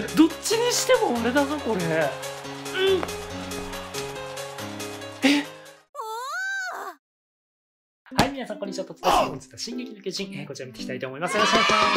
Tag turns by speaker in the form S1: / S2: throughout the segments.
S1: どっちにしても俺だぞこれうん皆さん、こんにちは。突発に映った進撃の巨人、えー、こちら見ていきたいと思います。よろしくお願いしま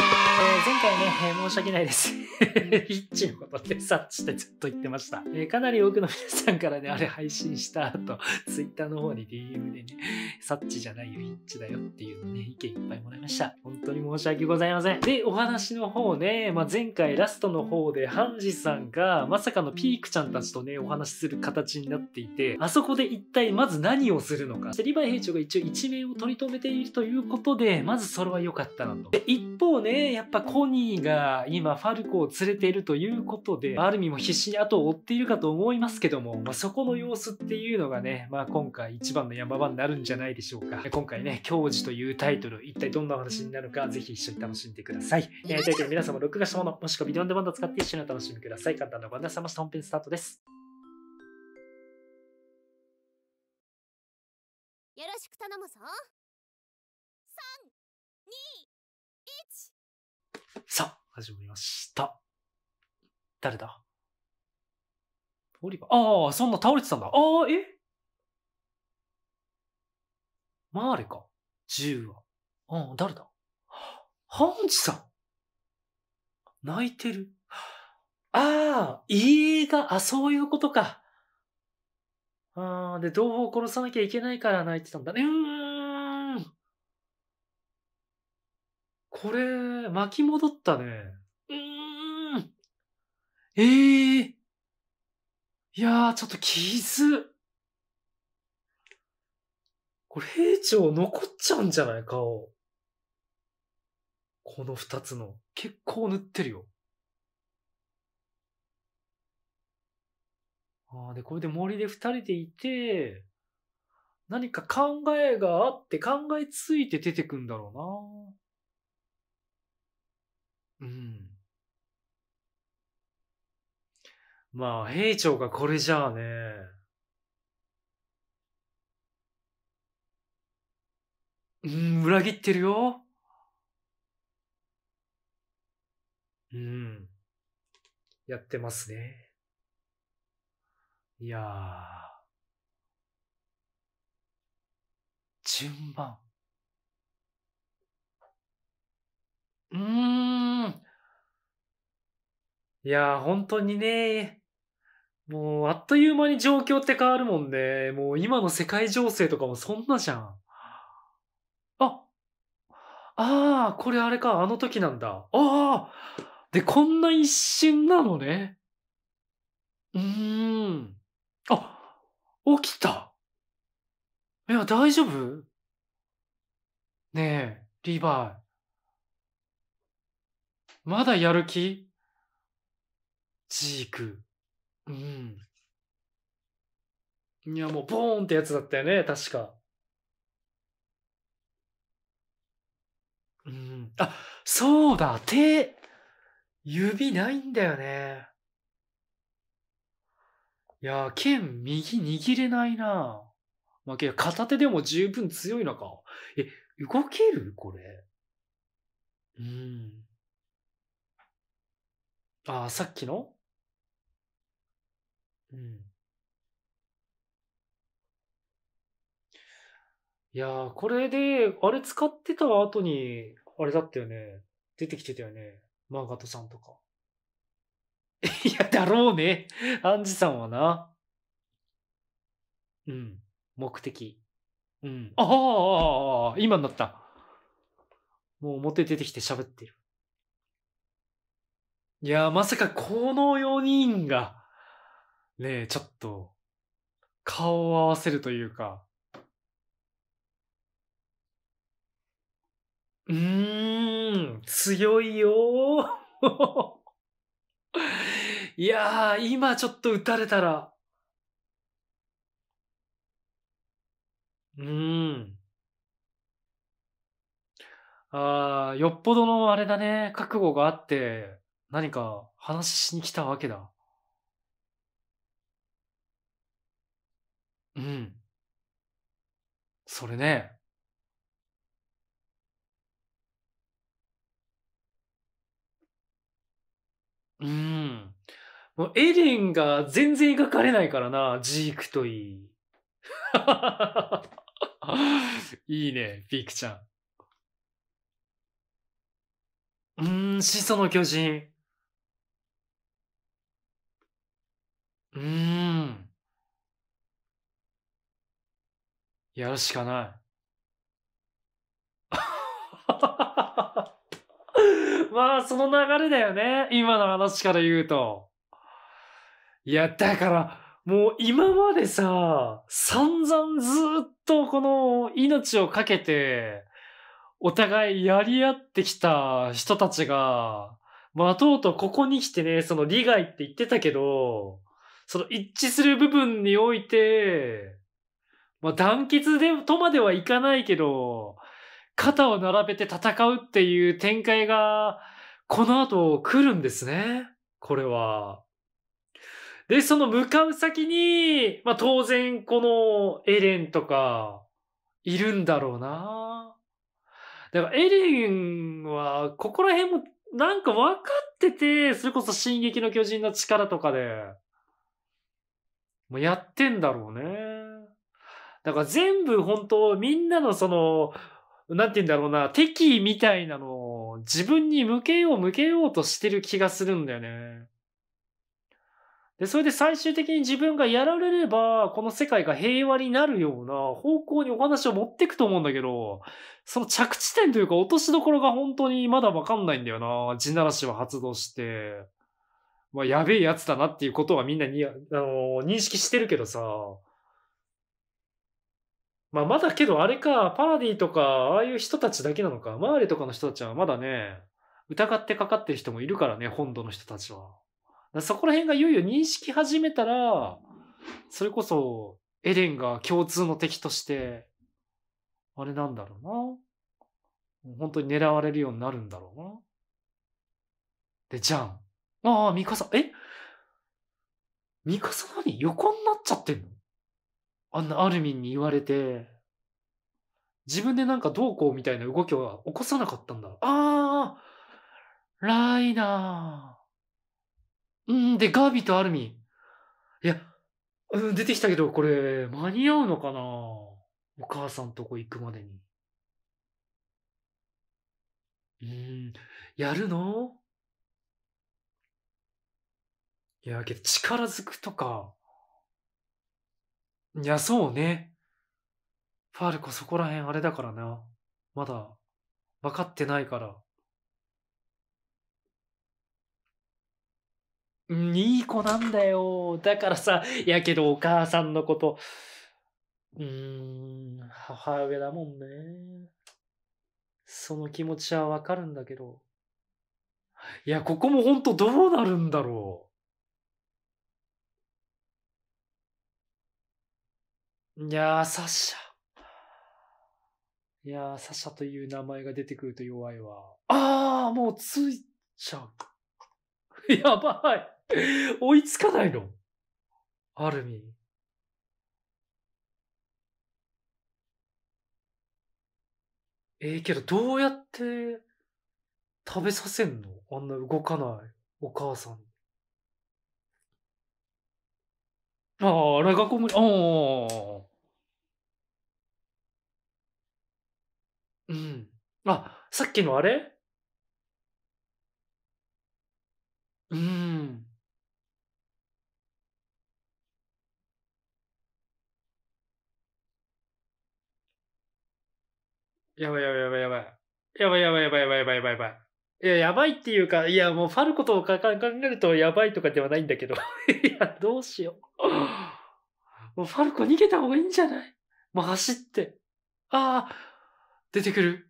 S1: す。前回ね、申し訳ないです。ヒ ッチのことで察してずっと言ってました。えー、かなり多くの皆さんからね、あれ配信した後、ツイッターの方に DM でね、察知じゃないよ、ヒッチだよっていうのね、意見いっぱいもらいました。本当に申し訳ございません。で、お話の方ね、まあ、前回ラストの方で、ハンジさんがまさかのピークちゃんたちとね、お話しする形になっていて、あそこで一体まず何をするのか。リヴァイ兵長が一応一命を取り認めているということで、まずそれは良かったなと。で、一方ね、やっぱコニーが今ファルコを連れているということで、アルミも必死に後を追っているかと思いますけども、まあ、そこの様子っていうのがね、まあ今回一番の山場になるんじゃないでしょうか。今回ね、教授というタイトル、一体どんな話になるか、ぜひ一緒に楽しんでください。えー、というわけで皆様録画したもの、もしくはビデオンデマンド使って一緒にお楽しみください。簡単なご案内さました本編スタートです。よろしく頼むぞ。始まりました。誰だオリバー。ああ、そんな倒れてたんだ。ああ、えマーレか。銃は。うん、誰だハンさん泣いてる。ああ、映画、あ、そういうことか。ああ、で、同胞を殺さなきゃいけないから泣いてたんだね。うーん。これ、巻き戻ったね。うーん。ええー、いやー、ちょっと傷。これ、兵長残っちゃうんじゃない顔。この二つの。結構塗ってるよ。ああ、で、これで森で二人でいて、何か考えがあって考えついて出てくんだろうな。うん。まあ、兵長がこれじゃあね。うん、裏切ってるよ。うん。やってますね。いやー。順番。うーん。いやー、本当にね、もう、あっという間に状況って変わるもんね。もう、今の世界情勢とかもそんなじゃん。あ、ああ、これあれか、あの時なんだ。ああで、こんな一瞬なのね。うーん。あ、起きた。いや、大丈夫ねえ、リヴァイ。まだやる気ジーク。うん。いや、もう、ボーンってやつだったよね、確か。うん。あ、そうだ、手、指ないんだよね。いや、剣右握れないな。まあ、け片手でも十分強いのか。え、動けるこれ。うん。ああ、さっきのうん。いやー、これで、あれ使ってた後に、あれだったよね。出てきてたよね。マーガトさんとか。いや、だろうね。アンジさんはな。うん。目的。うん。ああ、今になった。もう表出てきて喋ってる。いや、まさかこの4人が、ねえ、ちょっと、顔を合わせるというか、うーん、強いよ いやー、今ちょっと打たれたら、うーん。ああ、よっぽどのあれだね、覚悟があって、何か話しに来たわけだ。うん。それね。うん。もうエレンが全然描かれないからな、ジークといい。いいね、ピークちゃん。うーん、始祖の巨人。うん。やるしかない。まあ、その流れだよね。今の話から言うと。いや、だから、もう今までさ、散々ずっとこの命をかけて、お互いやり合ってきた人たちが、まあ、とうとうここに来てね、その利害って言ってたけど、その一致する部分において、まあ団結で、とまではいかないけど、肩を並べて戦うっていう展開が、この後来るんですね。これは。で、その向かう先に、まあ当然このエレンとか、いるんだろうな。だからエレンは、ここら辺もなんか分かってて、それこそ進撃の巨人の力とかで、もうやってんだろうね。だから全部本当みんなのその、なんて言うんだろうな、敵意みたいなのを自分に向けよう向けようとしてる気がするんだよね。で、それで最終的に自分がやられれば、この世界が平和になるような方向にお話を持ってくと思うんだけど、その着地点というか落としどころが本当にまだわかんないんだよな。地ならしは発動して。まあ、やべえやつだなっていうことはみんなに、あのー、認識してるけどさ、まあ、まだけどあれか、パラディとか、ああいう人たちだけなのか、マーレとかの人たちはまだね、疑ってかかってる人もいるからね、本土の人たちは。そこら辺がいよいよ認識始めたら、それこそ、エレンが共通の敵として、あれなんだろうな。本当に狙われるようになるんだろうな。で、じゃん。ああ、ミカサ、えミカサ何横になっちゃってんのあんなアルミンに言われて、自分でなんかどうこうみたいな動きは起こさなかったんだ。ああ、ライナー。うんで、ガービとアルミン。いや、うん、出てきたけど、これ、間に合うのかなお母さんとこ行くまでに。うん、やるのいや、けど力ずくとか、いや、そうね。ファルコそこら辺あれだからな。まだ、分かってないから。いい子なんだよ。だからさ、やけどお母さんのこと、うーん、母親だもんね。その気持ちはわかるんだけど。いや、ここもほんとどうなるんだろう。いやー、サッシャ。いやー、サッシャという名前が出てくると弱いわ。あー、もうついちゃう。やばい。追いつかないのアルミ。ええー、けどどうやって食べさせんのあんな動かないお母さんああ、ラガコムああ。うん。あ、さっきのあれうん。やばいやばいやばいやばい。やばいやばいやばいやばいやばいやばいやばい。いや、やばいっていうか、いや、もうファルコとか考えるとやばいとかではないんだけど。いや、どうしよう。もうファルコ逃げた方がいいんじゃないもう走って。ああ、出てくる。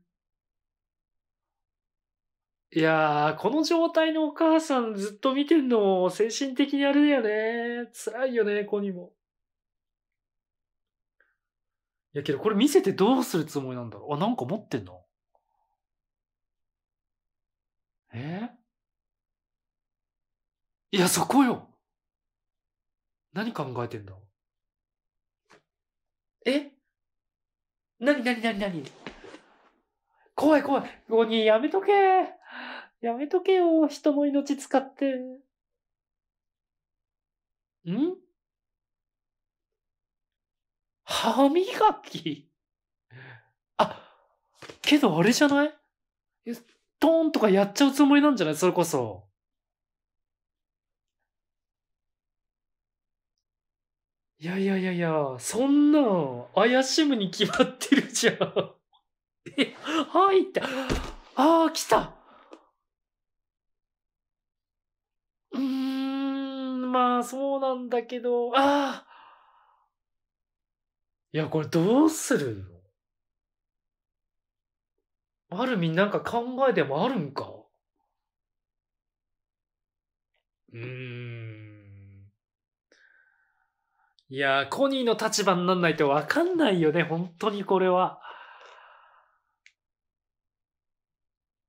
S1: いやー、この状態のお母さんずっと見てんの、精神的にあれだよね。辛いよね、子にも。いやけど、これ見せてどうするつもりなんだろう。あ、なんか持ってんのえいや、そこよ。何考えてんだえなになになになに怖い怖い。ゴニーやめとけ。やめとけよ。人の命使って。ん歯磨きあ、けどあれじゃないトーンとかやっちゃうつもりなんじゃないそれこそ。いやいやいやいや、そんな怪しむに決まってるじゃん。え 入っああ、来た。うーん、まあそうなんだけど、ああ。いや、これどうするのあるみなんか考えでもあるんかうーん。いや、コニーの立場になんないとわかんないよね、本当にこれは。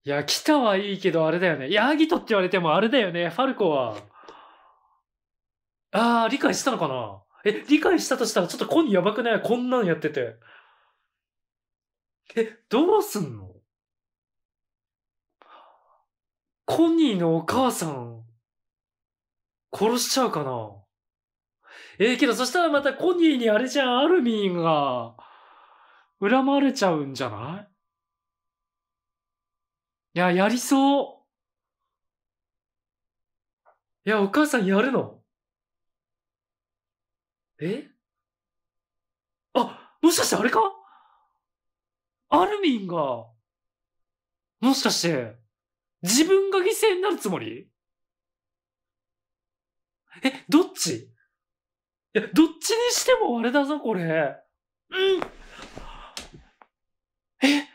S1: いや、来たはいいけど、あれだよね。ヤギトって言われてもあれだよね、ファルコは。ああ、理解したのかなえ、理解したとしたらちょっとコニーやばくないこんなんやってて。え、どうすんのコニーのお母さん、殺しちゃうかなえー、けどそしたらまたコニーにあれじゃん、アルミンが、恨まれちゃうんじゃないいや、やりそう。いや、お母さんやるのえあ、もしかしてあれかアルミンが、もしかして、自分が犠牲になるつもりえ、どっちいや、どっちにしてもあれだぞ、これ。うんえ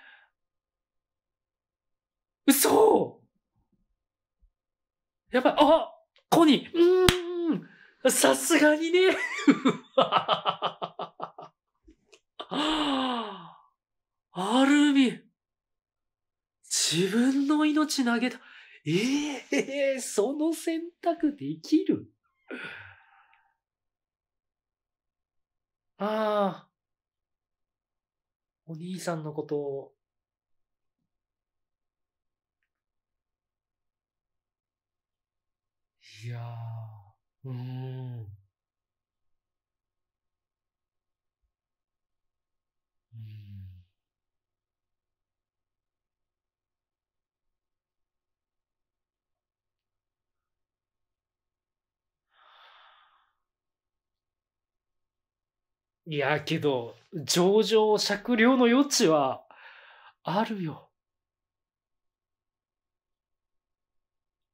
S1: 嘘やばい。あコニーうーんさすがにね アルミ自分の命投げた。ええー、その選択できるああ。お兄さんのことをいやー、うん。うん。いや、けど、上場酌量の余地はあるよ。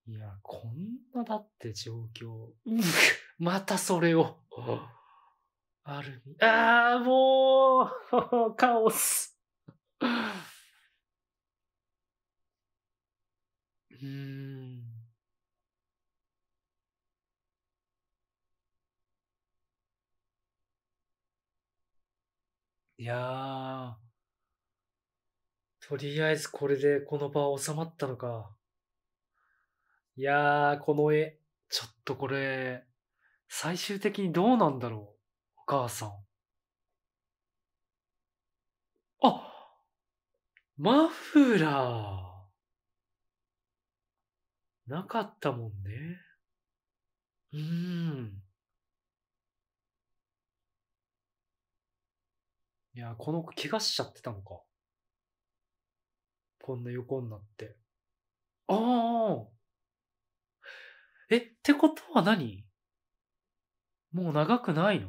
S1: いや、こんなだって状況。またそれを。ある意味。ああ、もう、カオス。うーん。いやー。とりあえずこれでこの場は収まったのか。いやー、この絵、ちょっとこれ、最終的にどうなんだろう、お母さん。あマフラー。なかったもんね。うーん。いや、この子怪我しちゃってたのか。こんな横になって。ああえ、ってことは何もう長くないの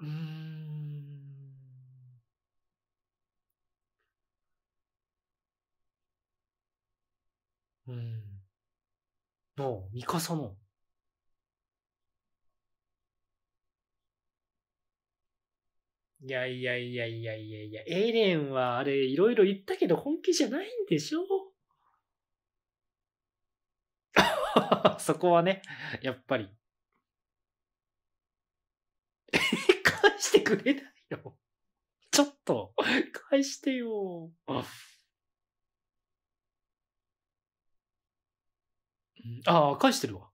S1: うーん。うん。の、ミカサの。いやいやいやいやいやいや、エレンはあれいろいろ言ったけど本気じゃないんでしょ そこはね、やっぱり。返してくれないよ。ちょっと、返してよ。ああ、返してるわ。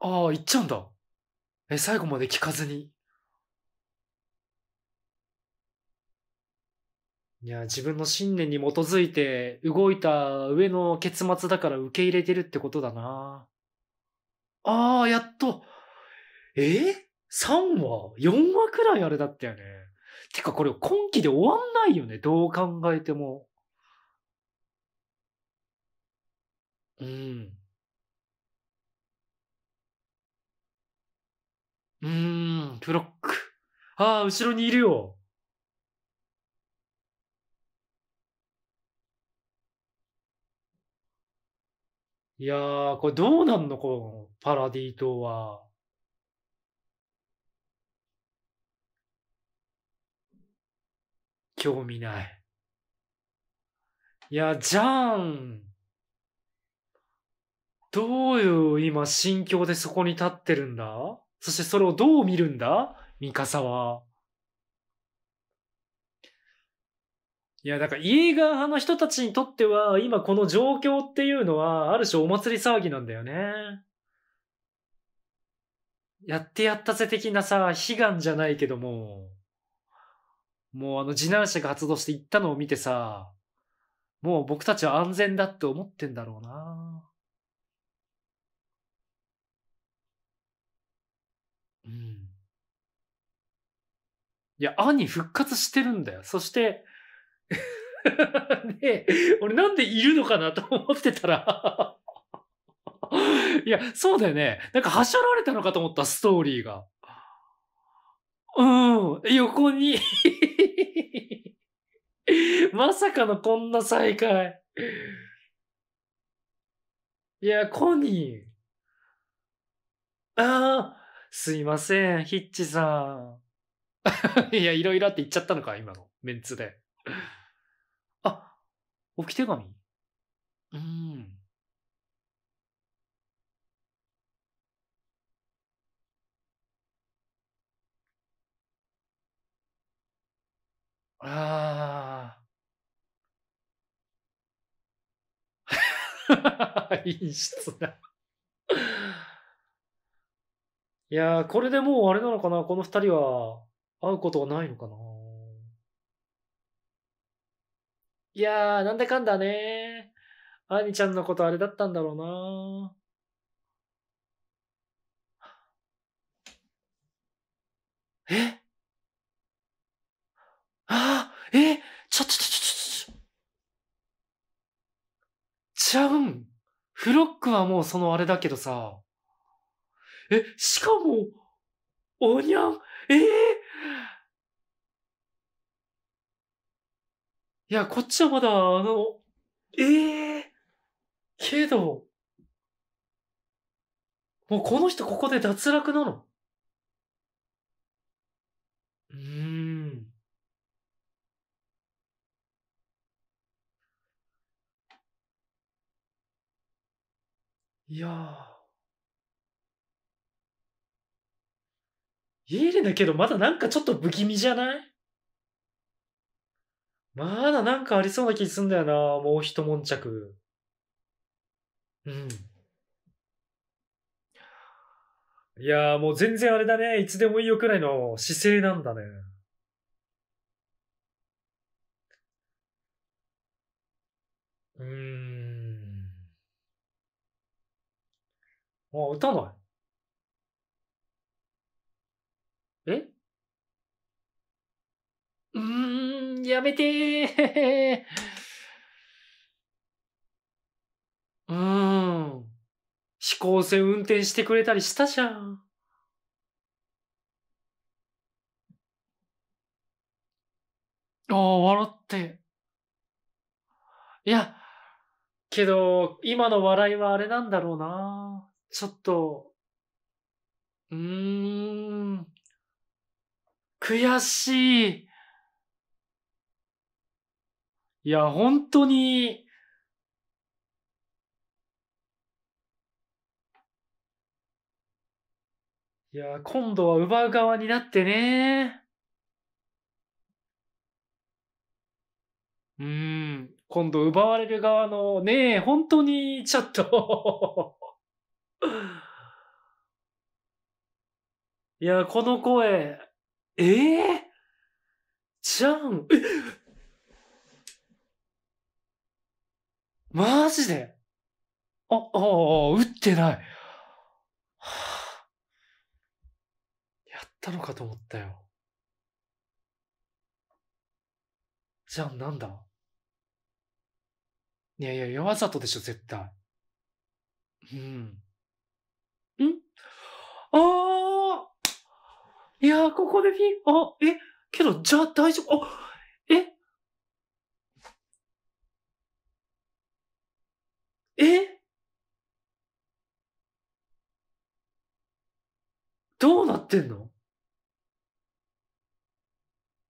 S1: ああ、行っちゃうんだ。え、最後まで聞かずに。いや、自分の信念に基づいて動いた上の結末だから受け入れてるってことだな。ああ、やっと。えー、?3 話 ?4 話くらいあれだったよね。てかこれ今期で終わんないよね。どう考えても。うん。うーん、ブロック。ああ、後ろにいるよ。いやー、これどうなんのこのパラディ島は。興味ない。いや、じゃん。どういう今心境でそこに立ってるんだそしてそれをどう見るんだミカサは。いや、だから家側の人たちにとっては、今この状況っていうのは、ある種お祭り騒ぎなんだよね。やってやったぜ的なさ、悲願じゃないけども、もうあの次男者が発動して行ったのを見てさ、もう僕たちは安全だって思ってんだろうな。うん。いや、兄復活してるんだよ。そして、で、俺なんでいるのかなと思ってたら いや、そうだよね。なんか、はしゃられたのかと思った、ストーリーが。うん、横に まさかのこんな再会。いや、コニー。ああ、すいません、ヒッチさん。いや、いろいろあって言っちゃったのか、今のメンツで。置き手紙うん。ああ。陰湿いやー、これでもうあれなのかなこの二人は会うことはないのかないやー、なんだかんだね。アニちゃんのことあれだったんだろうな。えあえちょ、ちょ、ちょ、ちょ、ちょ、ちゃうんフロックはもうそのあれだけどさ。え、しかも、おにゃん、ええーいや、こっちはまだ、あの、ええー、けど、もうこの人ここで脱落なのうーん。いやー。家入れだけどまだなんかちょっと不気味じゃないまだなんかありそうな気すんだよな。もう一悶着。うん。いやーもう全然あれだね。いつでもいいよくらいの姿勢なんだね。うーん。あ、打たない。うーん、やめてー。うーん。飛行船運転してくれたりしたじゃん。ああ、笑って。いや、けど、今の笑いはあれなんだろうな。ちょっと、うーん、悔しい。いや、本当に、いや、今度は奪う側になってね。うん、今度奪われる側のね、本当にちょっといや、この声、ええー、じゃん、えマジであ、ああ、打ってない。はあ、やったのかと思ったよ。じゃあなんだいやいや、弱ざとでしょ、絶対。うん。んああいや、ここでフィン、あ、え、けど、じゃあ大丈夫、あ、え、えどうなってんの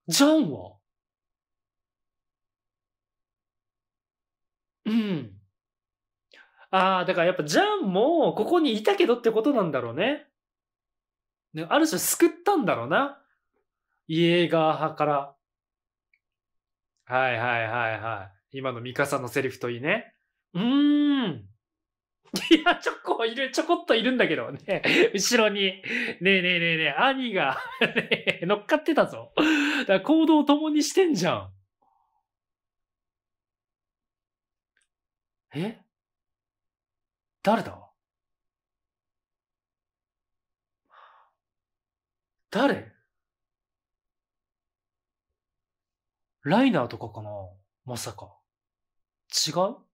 S1: ジャンはうん。ああ、だからやっぱジャンもここにいたけどってことなんだろうね。ねある種救ったんだろうな。イエーガー派から。はいはいはいはい。今のミカさんのセリフといいね。うーん。いや、チョコいる、ちょこっといるんだけどね。後ろに。ねえねえねえねえ、兄がね、乗っかってたぞ。だから行動を共にしてんじゃん。え誰だ誰ライナーとかかなまさか。違う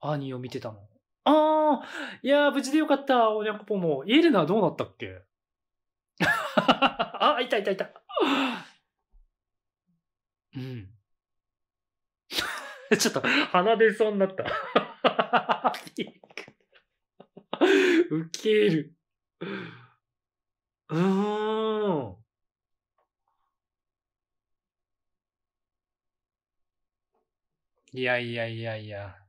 S1: アニーを見てたの。ああ、いやー、無事でよかった、おにゃんこぽも。イエレナはどうなったっけ あ、いたいたいた。うん。ちょっと鼻出そうになった。ウケる。うーん。いやいやいやいや。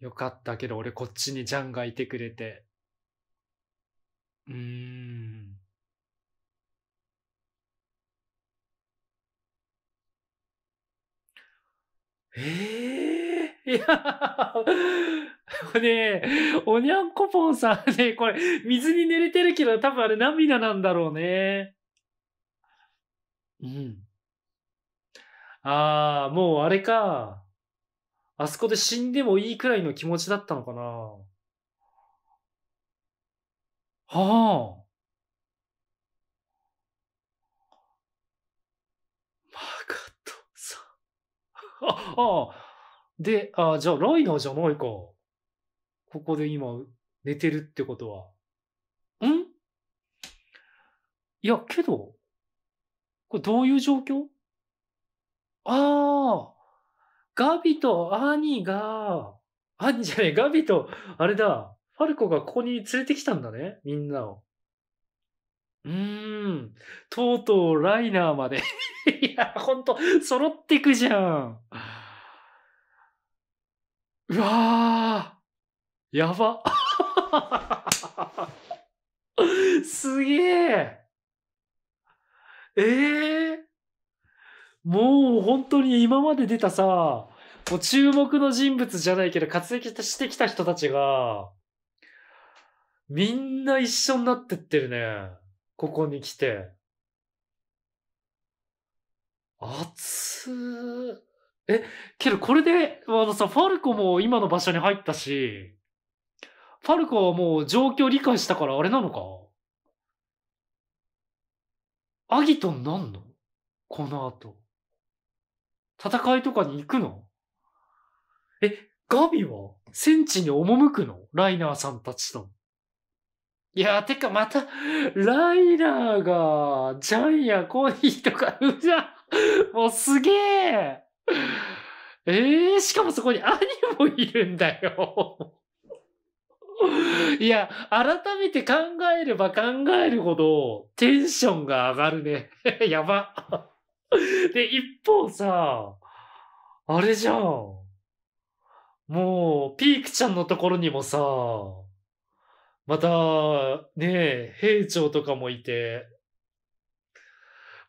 S1: よかったけど、俺こっちにジャンがいてくれて。うーん。ええー、いやねえ、おにゃんこぽんさんね、これ、水に濡れてるけど、多分あれ涙なんだろうね。うん。ああ、もうあれか。あそこで死んでもいいくらいの気持ちだったのかなはあ。マカトさん。あ、ああ。で、あじゃあライナーじゃないか。ここで今寝てるってことは。んいや、けど、これどういう状況ああ。ガビとアニが、アニじゃねえ、ガビと、あれだ、ファルコがここに連れてきたんだね、みんなを。うーん、とうとうライナーまで いや、ほんと、揃ってくじゃん。うわー、やば。すげえ。ええーもう本当に今まで出たさ、もう注目の人物じゃないけど活躍してきた人たちが、みんな一緒になってってるね。ここに来て。熱え、けどこれで、あのさ、ファルコも今の場所に入ったし、ファルコはもう状況理解したからあれなのかアギトになんのこの後。戦いとかに行くのえ、ガビは戦地に赴くのライナーさんたちと。いや、てかまた、ライナーが、ジャンやコヒーとか、うじゃ、もうすげえええー、しかもそこに兄もいるんだよ。いや、改めて考えれば考えるほど、テンションが上がるね。やば。で、一方さ、あれじゃん。もう、ピークちゃんのところにもさ、また、ねえ、兵長とかもいて、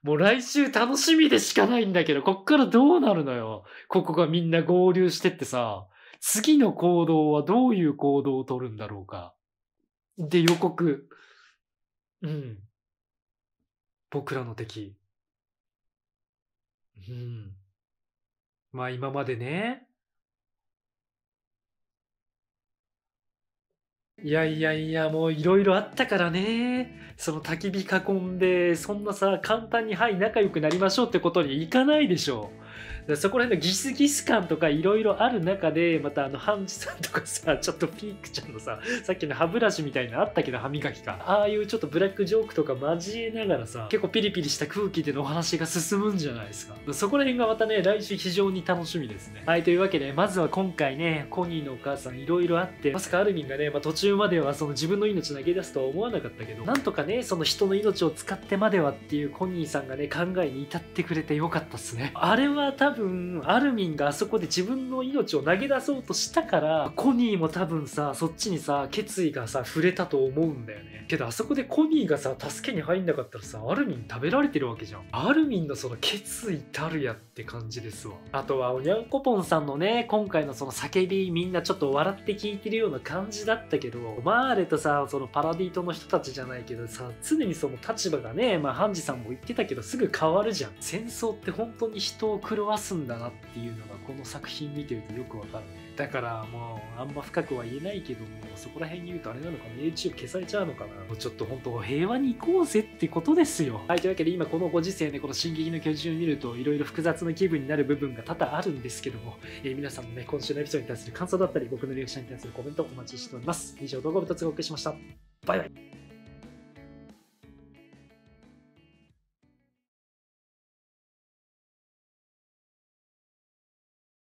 S1: もう来週楽しみでしかないんだけど、こっからどうなるのよ。ここがみんな合流してってさ、次の行動はどういう行動をとるんだろうか。で、予告。うん。僕らの敵。うん。まあ今までね。いやいやいや、もういろいろあったからね。その焚き火囲んで、そんなさ、簡単に、はい、仲良くなりましょうってことにいかないでしょう。そこら辺のギスギス感とかいろいろある中でまたあのハンジさんとかさ ちょっとピークちゃんのささっきの歯ブラシみたいなあったけど歯磨きかああいうちょっとブラックジョークとか交えながらさ結構ピリピリした空気でのお話が進むんじゃないですかそこら辺がまたね来週非常に楽しみですねはいというわけでまずは今回ねコニーのお母さんいろいろあってまさかアルミンがね、まあ、途中まではその自分の命投げ出すとは思わなかったけどなんとかねその人の命を使ってまではっていうコニーさんがね考えに至ってくれてよかったっすねあれはは多分アルミンがあそこで自分の命を投げ出そうとしたからコニーも多分さそっちにさ決意がさ触れたと思うんだよねけどあそこでコニーがさ助けに入んなかったらさアルミン食べられてるわけじゃんアルミンのその決意たるやって感じですわあとはおにゃんこぽんさんのね今回のその叫びみんなちょっと笑って聞いてるような感じだったけどマーレとさそのパラディトの人たちじゃないけどさ常にその立場がねまあハンジさんも言ってたけどすぐ変わるじゃん戦争って本当に人を苦狂わすんだなっていうのがこの作品見てるとよくわかるだからもうあんま深くは言えないけどもそこら辺に言うとあれなのかな YouTube 消されちゃうのかなもうちょっと本当平和に行こうぜってことですよはいというわけで今このご時世ねこの「進撃の巨人」を見るといろいろ複雑な気分になる部分が多々あるんですけども、えー、皆さんのね今週のエピソードに対する感想だったり僕のリアクションに対するコメントお待ちしております以上動画2つお送りしましたバイバイ